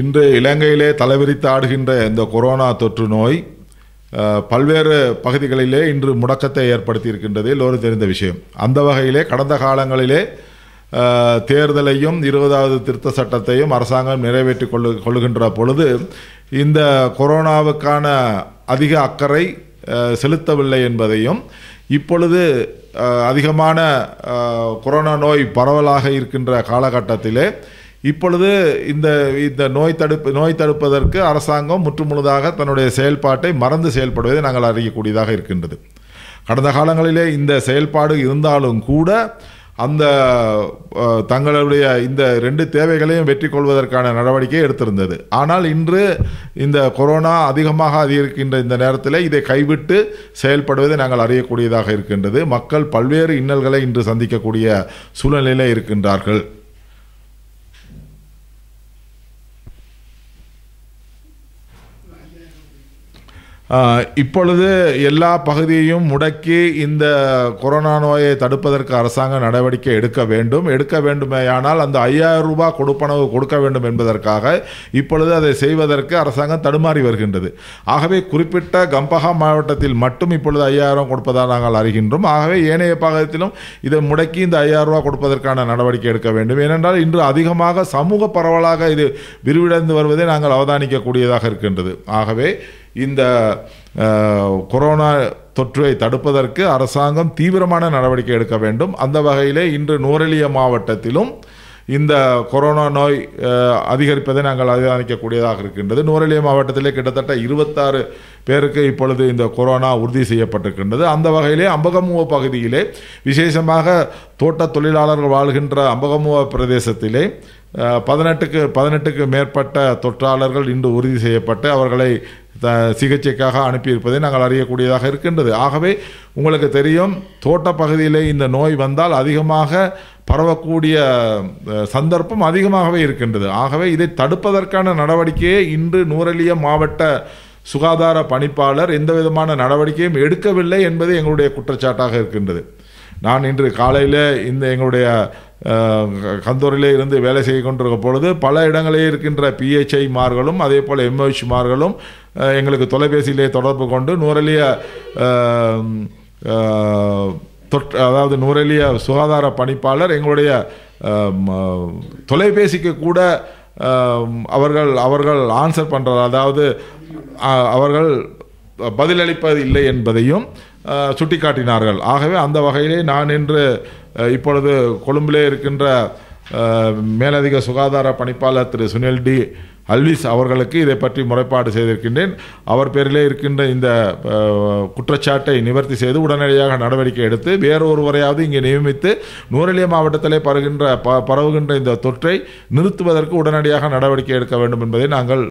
இன்று இலங்கையிலே தலைவிரித்து ஆடுகின்ற இந்த கொரோனா தொற்று நோய் பல்வேறு பகுதிகளிலே இன்று முடக்கத்தை ஏற்படுத்தி இருக்கின்றது எல்லோரும் தெரிந்த விஷயம் அந்த வகையிலே கடந்த காலங்களிலே தேர்தலையும் இருபதாவது திருத்த சட்டத்தையும் அரசாங்கம் நிறைவேற்றி கொள்ளு கொள்ளுகின்ற பொழுது இந்த கொரோனாவுக்கான அதிக அக்கறை செலுத்தவில்லை என்பதையும் இப்பொழுது அதிகமான கொரோனா நோய் பரவலாக இருக்கின்ற காலகட்டத்திலே இப்பொழுது இந்த இந்த நோய் தடுப்பு நோய் தடுப்பதற்கு அரசாங்கம் முற்றுமுழுதாக தன்னுடைய செயல்பாட்டை மறந்து செயல்படுவதை நாங்கள் அறியக்கூடியதாக இருக்கின்றது கடந்த காலங்களிலே இந்த செயல்பாடு இருந்தாலும் கூட அந்த தங்களுடைய இந்த ரெண்டு தேவைகளையும் வெற்றி கொள்வதற்கான நடவடிக்கை எடுத்திருந்தது ஆனால் இன்று இந்த கொரோனா அதிகமாக அதிகரிக்கின்ற இந்த நேரத்தில் இதை கைவிட்டு செயல்படுவதை நாங்கள் அறியக்கூடியதாக இருக்கின்றது மக்கள் பல்வேறு இன்னல்களை இன்று சந்திக்கக்கூடிய சூழ்நிலையில் இருக்கின்றார்கள் இப்பொழுது எல்லா பகுதியையும் முடக்கி இந்த கொரோனா நோயை தடுப்பதற்கு அரசாங்கம் நடவடிக்கை எடுக்க வேண்டும் எடுக்க வேண்டுமேயானால் அந்த ஐயாயிரம் ரூபாய் கொடுப்பனவு கொடுக்க வேண்டும் என்பதற்காக இப்பொழுது அதை செய்வதற்கு அரசாங்கம் தடுமாறி வருகின்றது ஆகவே குறிப்பிட்ட கம்பஹா மாவட்டத்தில் மட்டும் இப்பொழுது ஐயாயிரம் கொடுப்பதாக நாங்கள் அறிகின்றோம் ஆகவே ஏனைய பாகத்திலும் இதை முடக்கி இந்த ஐயாயிரம் ரூபாய் கொடுப்பதற்கான நடவடிக்கை எடுக்க வேண்டும் ஏனென்றால் இன்று அதிகமாக சமூக பரவலாக இது விரிவடைந்து வருவதை நாங்கள் அவதானிக்கக்கூடியதாக இருக்கின்றது ஆகவே இந்த கொரோனா தொற்றை தடுப்பதற்கு அரசாங்கம் தீவிரமான நடவடிக்கை எடுக்க வேண்டும் அந்த வகையிலே இன்று நூரெலிய மாவட்டத்திலும் இந்த கொரோனா நோய் அதிகரிப்பதை நாங்கள் அதிகாரிக்கக்கூடியதாக இருக்கின்றது நூரலிய மாவட்டத்திலே கிட்டத்தட்ட இருபத்தாறு பேருக்கு இப்பொழுது இந்த கொரோனா உறுதி செய்யப்பட்டிருக்கின்றது அந்த வகையிலே அம்பகமுவ பகுதியிலே விசேஷமாக தோட்ட தொழிலாளர்கள் வாழ்கின்ற அம்பகமுவ பிரதேசத்திலே பதினெட்டுக்கு பதினெட்டுக்கு மேற்பட்ட தொற்றாளர்கள் இன்று உறுதி செய்யப்பட்டு அவர்களை த சிகிச்சைக்காக அனுப்பியிருப்பதை நாங்கள் அறியக்கூடியதாக இருக்கின்றது ஆகவே உங்களுக்கு தெரியும் தோட்ட பகுதியிலே இந்த நோய் வந்தால் அதிகமாக பரவக்கூடிய சந்தர்ப்பம் அதிகமாகவே இருக்கின்றது ஆகவே இதை தடுப்பதற்கான நடவடிக்கையை இன்று நூரலிய மாவட்ட சுகாதார பணிப்பாளர் எந்த விதமான நடவடிக்கையும் எடுக்கவில்லை என்பது எங்களுடைய குற்றச்சாட்டாக இருக்கின்றது நான் இன்று காலையில் இந்த எங்களுடைய கந்தூரிலே இருந்து வேலை செய்ய கொண்டிருக்க பொழுது பல இடங்களில் இருக்கின்ற பிஹெச்ஐ மார்களும் அதே போல் எம்ஹெச் மார்களும் எங்களுக்கு தொலைபேசியிலே தொடர்பு கொண்டு நூறலிய தொற்று அதாவது நூறலிய சுகாதார பணிப்பாளர் எங்களுடைய தொலைபேசிக்கு கூட அவர்கள் அவர்கள் ஆன்சர் பண்ணுறது அதாவது அவர்கள் பதிலளிப்பது இல்லை என்பதையும் சுட்டிக்காட்டினார்கள் ஆகவே அந்த வகையிலே நான் இன்று இப்பொழுது கொழும்பிலே இருக்கின்ற மேலதிக சுகாதார பணிப்பாளர் திரு சுனில் டி அல்விஸ் அவர்களுக்கு இதை பற்றி முறைப்பாடு செய்திருக்கின்றேன் அவர் பேரிலே இருக்கின்ற இந்த குற்றச்சாட்டை நிவர்த்தி செய்து உடனடியாக நடவடிக்கை எடுத்து வேறொருவரையாவது இங்கே நியமித்து நூரலிய மாவட்டத்திலே பரவுகின்ற ப பரவுகின்ற இந்த தொற்றை நிறுத்துவதற்கு உடனடியாக நடவடிக்கை எடுக்க வேண்டும் என்பதை நாங்கள்